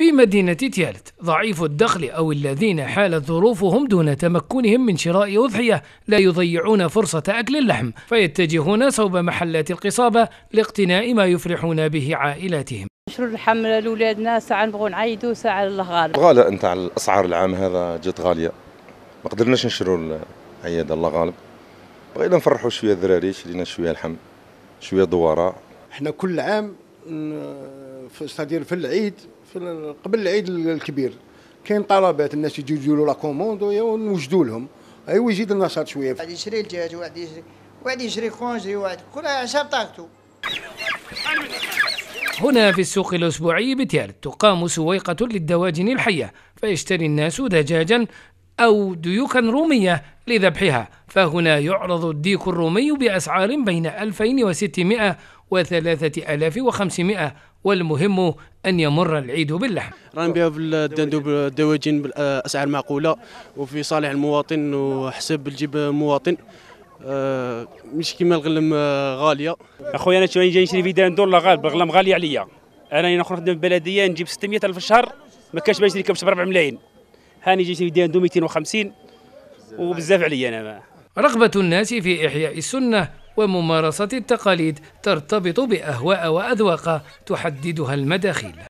في مدينة تيالت ضعيف الدخل أو الذين حالت ظروفهم دون تمكنهم من شراء أضحية لا يضيعون فرصة أكل اللحم فيتجهون صوب محلات القصابة لاقتناء ما يفرحون به عائلاتهم نشروا اللحم لأولادنا ساعة نبغوا نعيدوا ساعة الله غالي أنت على الأسعار العام هذا جت غالية ما قدرناش نشروا العياد الله غالب بغينا نفرحوا شوية الذراري شرينا شوية لحم شوية دوارة احنا كل عام في في العيد في قبل العيد الكبير كاين طلبات الناس يجيو يجيو لا كوموند ونوجدوا لهم ايوا يزيد النشاط شويه واحد يشري الدجاج واحد يشري واحد يشري كونجري واحد كل حسب طاقته هنا في السوق الأسبوعي بتيار تقام سويقة للدواجن الحية فيشتري الناس دجاجا أو ديوكا رومية لذبحها فهنا يعرض الديك الرومي بأسعار بين 2600 و 3500 والمهم ان يمر العيد باللحم رانا بها في الدواجن بالاسعار آه، معقوله وفي صالح المواطن وحسب الجيب مواطن آه، مش كيما الغلم آه، غاليه اخويا انا جاي نشري في دندور لا غالب الغلم غالي عليا انا نخرج خدمه بلديه نجيب 600 الف في الشهر ما كاش باش نشري كبش ب 4 ملايين هاني جاي نشري دندور 250 وبزاف عليا انا رغبه الناس في احياء السنه وممارسة التقاليد ترتبط بأهواء وأذواق تحددها المداخيل